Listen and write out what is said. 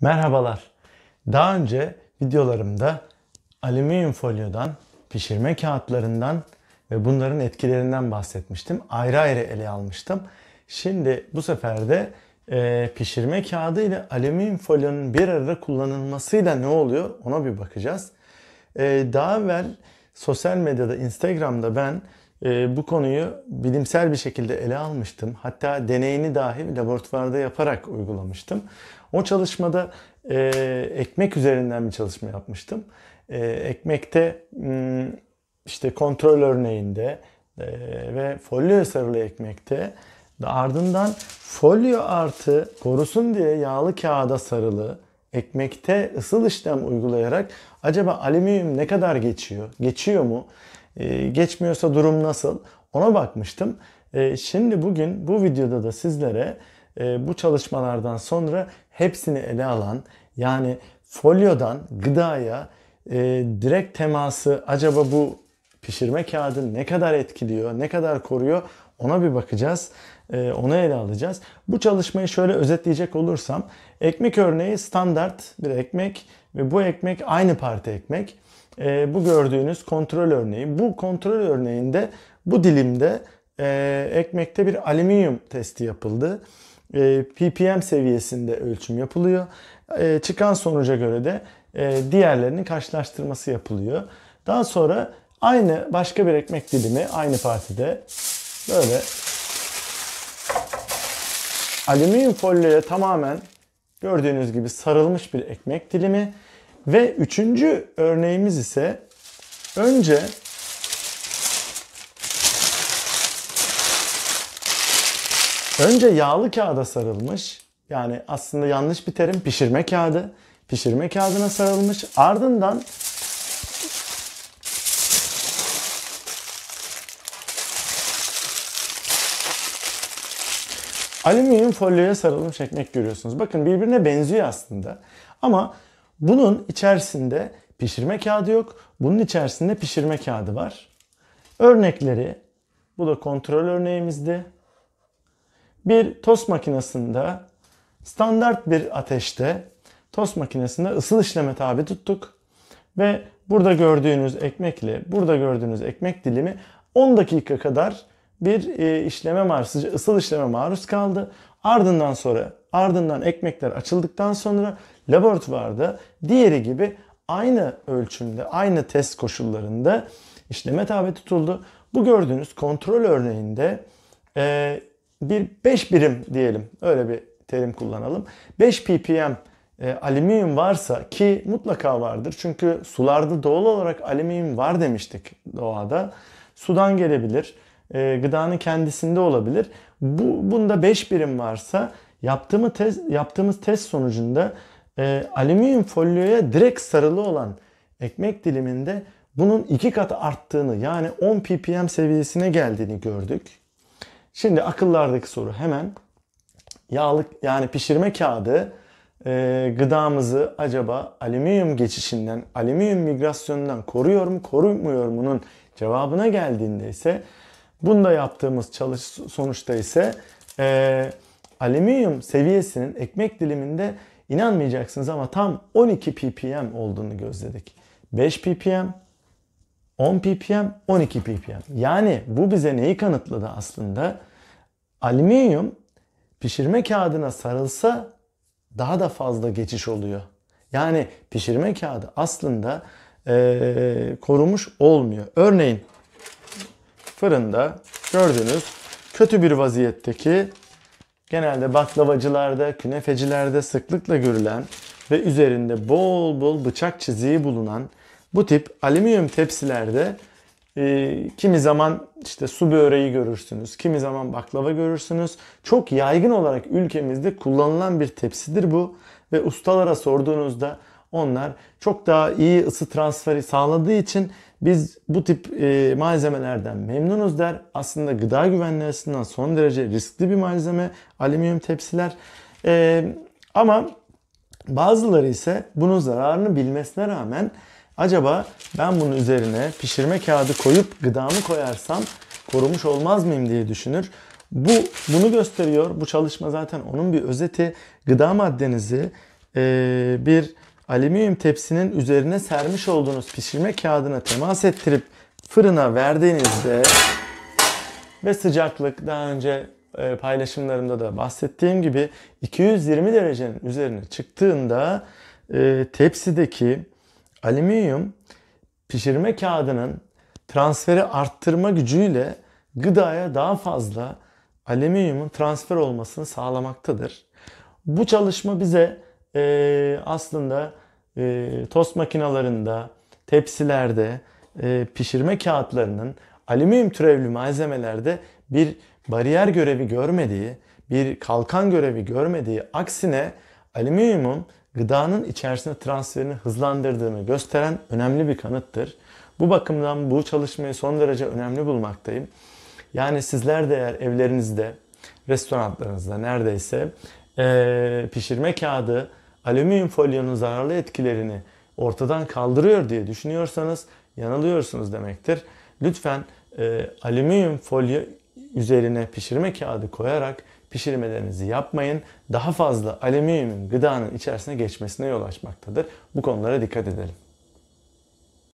Merhabalar. Daha önce videolarımda alüminyum folyodan, pişirme kağıtlarından ve bunların etkilerinden bahsetmiştim. Ayrı ayrı ele almıştım. Şimdi bu sefer de e, pişirme kağıdı ile alüminyum folyonun bir arada kullanılmasıyla ne oluyor ona bir bakacağız. E, daha evvel sosyal medyada Instagram'da ben ee, bu konuyu bilimsel bir şekilde ele almıştım. Hatta deneyini dahi laboratuvarda yaparak uygulamıştım. O çalışmada e, ekmek üzerinden bir çalışma yapmıştım. E, ekmekte hmm, işte kontrol örneğinde e, ve folyo sarılı ekmekte ardından folyo artı korusun diye yağlı kağıda sarılı ekmekte ısıl işlem uygulayarak acaba alüminyum ne kadar geçiyor? Geçiyor mu? Ee, geçmiyorsa durum nasıl? Ona bakmıştım. Ee, şimdi bugün bu videoda da sizlere e, bu çalışmalardan sonra hepsini ele alan yani folyodan gıdaya e, direkt teması acaba bu pişirme kağıdı ne kadar etkiliyor, ne kadar koruyor ona bir bakacağız. E, onu ele alacağız. Bu çalışmayı şöyle özetleyecek olursam ekmek örneği standart bir ekmek ve bu ekmek aynı parti ekmek e, bu gördüğünüz kontrol örneği. Bu kontrol örneğinde bu dilimde e, ekmekte bir alüminyum testi yapıldı. E, ppm seviyesinde ölçüm yapılıyor. E, çıkan sonuca göre de e, diğerlerinin karşılaştırması yapılıyor. Daha sonra aynı başka bir ekmek dilimi aynı partide böyle alüminyum folyoya tamamen gördüğünüz gibi sarılmış bir ekmek dilimi ve üçüncü örneğimiz ise önce önce yağlı kağıda sarılmış yani aslında yanlış bir terim pişirme kağıdı. Pişirme kağıdına sarılmış. Ardından alüminyum folyoya sarılmış ekmek görüyorsunuz. Bakın birbirine benziyor aslında. Ama bunun içerisinde pişirme kağıdı yok. Bunun içerisinde pişirme kağıdı var. Örnekleri bu da kontrol örneğimizdi. Bir tost makinesinde standart bir ateşte tost makinesinde ısıl işleme tabi tuttuk. Ve burada gördüğünüz ekmekle burada gördüğünüz ekmek dilimi 10 dakika kadar bir e, işleme maruz, ısıl işleme maruz kaldı. Ardından sonra ardından ekmekler açıldıktan sonra laboratuvarda diğeri gibi aynı ölçümde, aynı test koşullarında işleme tabi tutuldu. Bu gördüğünüz kontrol örneğinde e, bir 5 birim diyelim, öyle bir terim kullanalım. 5 ppm e, alüminyum varsa ki mutlaka vardır çünkü sularda doğal olarak alüminyum var demiştik doğada. Sudan gelebilir, e, gıdanın kendisinde olabilir. Bu bunda 5 birim varsa yaptığımız test, yaptığımız test sonucunda e, alüminyum folyoya direkt sarılı olan ekmek diliminde bunun iki kat arttığını yani 10 ppm seviyesine geldiğini gördük. Şimdi akıllardaki soru hemen yağlık yani pişirme kağıdı e, gıdamızı acaba alüminyum geçişinden, alüminyum migrasyonundan koruyor mu, korumuyor Bunun cevabına geldiğinde ise bunda yaptığımız çalışma sonuçta ise e, alüminyum seviyesinin ekmek diliminde İnanmayacaksınız ama tam 12 ppm olduğunu gözledik. 5 ppm, 10 ppm, 12 ppm. Yani bu bize neyi kanıtladı aslında? Alüminyum pişirme kağıdına sarılsa daha da fazla geçiş oluyor. Yani pişirme kağıdı aslında ee, korumuş olmuyor. Örneğin fırında gördüğünüz kötü bir vaziyetteki genelde baklavacılarda, künefecilerde sıklıkla görülen ve üzerinde bol bol bıçak çiziği bulunan bu tip alüminyum tepsilerde e, kimi zaman işte su böreği görürsünüz, kimi zaman baklava görürsünüz. Çok yaygın olarak ülkemizde kullanılan bir tepsidir bu ve ustalara sorduğunuzda onlar çok daha iyi ısı transferi sağladığı için biz bu tip e, malzemelerden memnunuz der. Aslında gıda güvenliği açısından son derece riskli bir malzeme alüminyum tepsiler. E, ama bazıları ise bunun zararını bilmesine rağmen acaba ben bunun üzerine pişirme kağıdı koyup gıdamı koyarsam korumuş olmaz mıyım diye düşünür. Bu bunu gösteriyor. Bu çalışma zaten onun bir özeti. Gıda maddenizi e, bir alüminyum tepsinin üzerine sermiş olduğunuz pişirme kağıdına temas ettirip fırına verdiğinizde ve sıcaklık daha önce e, paylaşımlarımda da bahsettiğim gibi 220 derecenin üzerine çıktığında e, tepsideki alüminyum pişirme kağıdının transferi arttırma gücüyle gıdaya daha fazla alüminyumun transfer olmasını sağlamaktadır. Bu çalışma bize e, aslında e, tost makinalarında, tepsilerde, e, pişirme kağıtlarının alüminyum türevli malzemelerde bir bariyer görevi görmediği, bir kalkan görevi görmediği aksine alüminyumun gıdanın içerisine transferini hızlandırdığını gösteren önemli bir kanıttır. Bu bakımdan bu çalışmayı son derece önemli bulmaktayım. Yani sizler de eğer evlerinizde, restoranlarınızda neredeyse ee, pişirme kağıdı alüminyum folyonun zararlı etkilerini ortadan kaldırıyor diye düşünüyorsanız yanılıyorsunuz demektir. Lütfen e, alüminyum folyo üzerine pişirme kağıdı koyarak pişirmelerinizi yapmayın. Daha fazla alüminyumun gıdanın içerisine geçmesine yol açmaktadır. Bu konulara dikkat edelim.